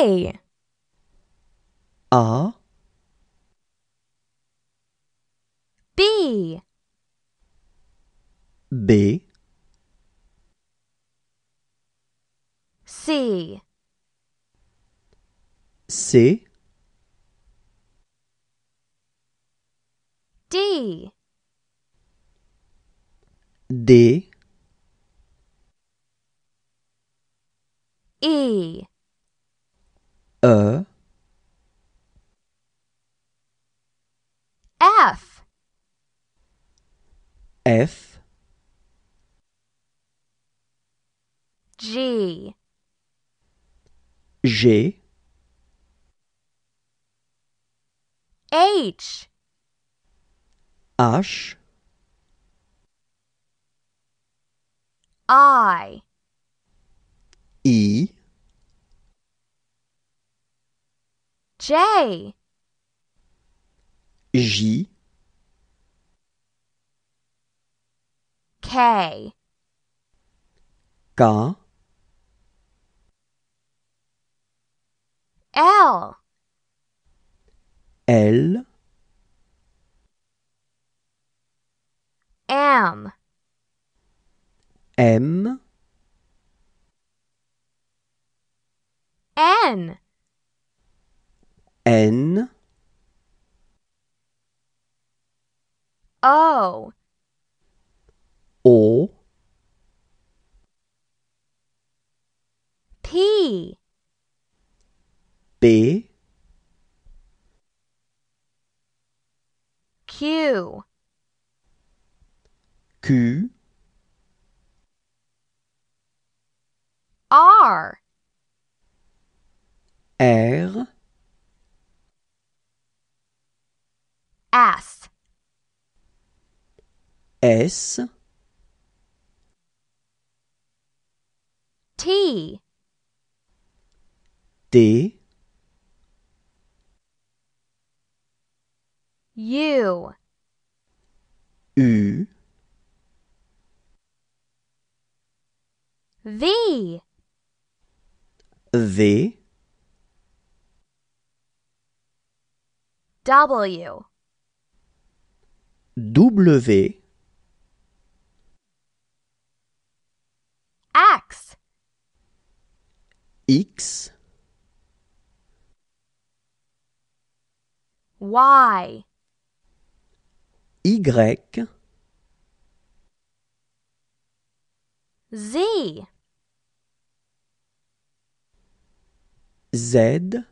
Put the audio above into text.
A R B B C C D D E F G G H H I E J J K. M. N. N. O. O P B Q Q R R S S T D U U V V W W X Y Y Z Z